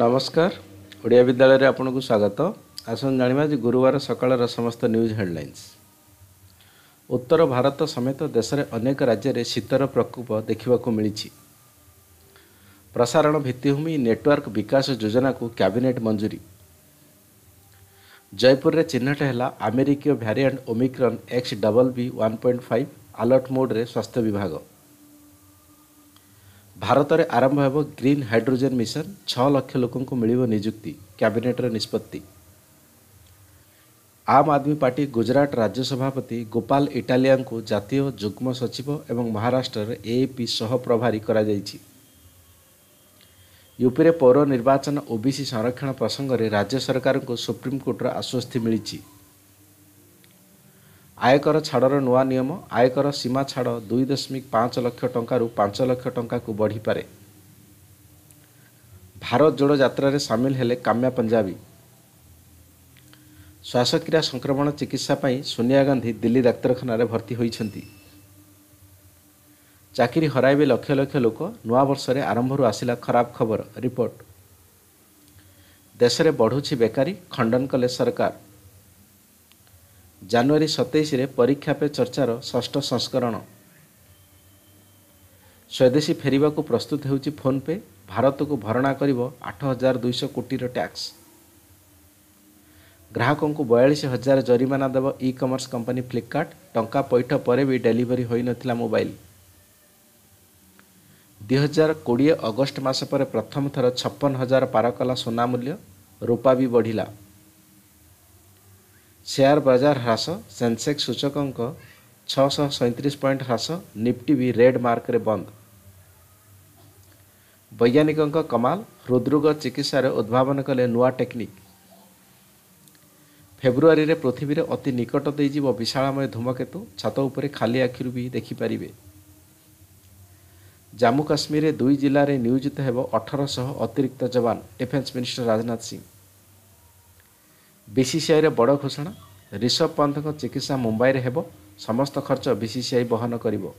ନମସ୍କାର ଓଡ଼ିଆ ବିଦ୍ୟାଳୟରେ ଆପଣଙ୍କୁ ସ୍ୱାଗତ ଆସନ୍ତୁ ଜାଣିବା ଯେ ଗୁରୁବାର ସକାଳର ସମସ୍ତ ନ୍ୟୁଜ୍ ହେଡ଼ଲାଇନ୍ସ ଉତ୍ତର ଭାରତ ସମେତ ଦେଶରେ ଅନେକ ରାଜ୍ୟରେ ଶୀତର ପ୍ରକୋପ ଦେଖିବାକୁ ମିଳିଛି ପ୍ରସାରଣ ଭିତ୍ତିଭୂମି ନେଟୱାର୍କ ବିକାଶ ଯୋଜନାକୁ କ୍ୟାବିନେଟ୍ ମଞ୍ଜୁରୀ ଜୟପୁରରେ ଚିହ୍ନଟ ହେଲା ଆମେରିକୀୟ variant omicron X double B one point five alert ମୋଡ଼ରେ ସ୍ୱାସ୍ଥ୍ୟ ବିଭାଗ ଭାରତରେ ଆରମ୍ଭ ହେବ ଗ୍ରୀନ୍ ହାଇଡ୍ରୋଜେନ୍ ମିଶନ ଛଅ ଲକ୍ଷ ଲୋକଙ୍କୁ ମିଳିବ ନିଯୁକ୍ତି କ୍ୟାବିନେଟ୍ର ନିଷ୍ପତ୍ତି ଆମ୍ ଆଦମୀ ପାର୍ଟି ଗୁଜରାଟ ରାଜ୍ୟ ସଭାପତି ଗୋପାଲ ଇଟାଲିଆଙ୍କୁ ଜାତୀୟ ଯୁଗ୍ମ ସଚିବ ଏବଂ ମହାରାଷ୍ଟ୍ରରେ ଏପି ସହ ପ୍ରଭାରୀ କରାଯାଇଛି ୟୁପିରେ ପୌର ନିର୍ବାଚନ ଓବିସି ସଂରକ୍ଷଣ ପ୍ରସଙ୍ଗରେ ରାଜ୍ୟ ସରକାରଙ୍କୁ ସୁପ୍ରିମକୋର୍ଟର ଆଶ୍ୱସ୍ତି ମିଳିଛି ଆୟକର ଛାଡ଼ର ନୂଆ ନିୟମ ଆୟକର ସୀମା ଛାଡ଼ ଦୁଇ ଦଶମିକ ପାଞ୍ଚ ଲକ୍ଷ ଟଙ୍କାରୁ ପାଞ୍ଚ ଲକ୍ଷ ଟଙ୍କାକୁ ବଢ଼ିପାରେ ଭାରତ ଯୋଡ଼ ଯାତ୍ରାରେ ସାମିଲ ହେଲେ କାମ୍ୟା ପଞ୍ଜାବୀ ଶ୍ୱାସକ୍ରିୟା ସଂକ୍ରମଣ ଚିକିତ୍ସା ପାଇଁ ସୋନିଆ ଗାନ୍ଧି ଦିଲ୍ଲୀ ଡାକ୍ତରଖାନାରେ ଭର୍ତ୍ତି ହୋଇଛନ୍ତି ଚାକିରି ହରାଇବେ ଲକ୍ଷ ଲକ୍ଷ ଲୋକ ନୂଆବର୍ଷରେ ଆରମ୍ଭରୁ ଆସିଲା ଖରାପ ଖବର ରିପୋର୍ଟ ଦେଶରେ ବଢ଼ୁଛି ବେକାରୀ ଖଣ୍ଡନ କଲେ ସରକାର ଜାନୁଆରୀ ସତେଇଶରେ ପରୀକ୍ଷା ପେ ଚର୍ଚ୍ଚାର ଷଷ୍ଠ ସଂସ୍କରଣ ସ୍ୱଦେଶୀ ଫେରିବାକୁ ପ୍ରସ୍ତୁତ ହେଉଛି ଫୋନ୍ ପେ ଭାରତକୁ ଭରଣା କରିବ ଆଠ ହଜାର ଦୁଇଶହ କୋଟିର ଟ୍ୟାକ୍ସ ଗ୍ରାହକଙ୍କୁ ବୟାଳିଶ ହଜାର ଜରିମାନା ଦେବ ଇ କମର୍ସ କମ୍ପାନୀ ଫ୍ଲିପକାର୍ଟ ଟଙ୍କା ପଇଠ ପରେ ବି ଡେଲିଭରି ହୋଇନଥିଲା ମୋବାଇଲ ଦୁଇ ହଜାର କୋଡ଼ିଏ ଅଗଷ୍ଟ ମାସ ପରେ ପ୍ରଥମ ଥର ଛପନ ହଜାର ପାର କଲା ସୁନା ମୂଲ୍ୟ ରୂପା ବି ବଢ଼ିଲା ସେୟାର ବଜାର ହ୍ରାସ ସେନ୍ସେକ୍ସ ସୂଚକଙ୍କ ଛଅଶହ ସଇଁତିରିଶ ପଏଣ୍ଟ ହ୍ରାସ ନିପ୍ଟି ବି ରେଡ୍ ମାର୍କରେ ବନ୍ଦ ବୈଜ୍ଞାନିକଙ୍କ କମାଲ ହୃଦ୍ରୋଗ ଚିକିତ୍ସାରେ ଉଦ୍ଭାବନ କଲେ ନୂଆ ଟେକ୍ନିକ୍ ଫେବୃଆରୀରେ ପୃଥିବୀରେ ଅତି ନିକଟ ଦେଇଯିବ ବିଶାଳମୟ ଧୂମକେତୁ ଛାତ ଉପରେ ଖାଲି ଆଖିରୁ ବି ଦେଖିପାରିବେ ଜାମ୍ମୁ କାଶ୍ମୀରରେ ଦୁଇ ଜିଲ୍ଲାରେ ନିୟୋଜିତ ହେବ ଅଠରଶହ ଅତିରିକ୍ତ ଯବାନ ଡିଫେନ୍ସ ମିନିଷ୍ଟର ରାଜନାଥ ସିଂ ବିସିସିଆଇର ବଡ଼ ଘୋଷଣା ରିଷଭ ପନ୍ଥଙ୍କ ଚିକିତ୍ସା ମୁମ୍ବାଇରେ ହେବ ସମସ୍ତ ଖର୍ଚ୍ଚ ବିସିସିଆଇ ବହନ କରିବ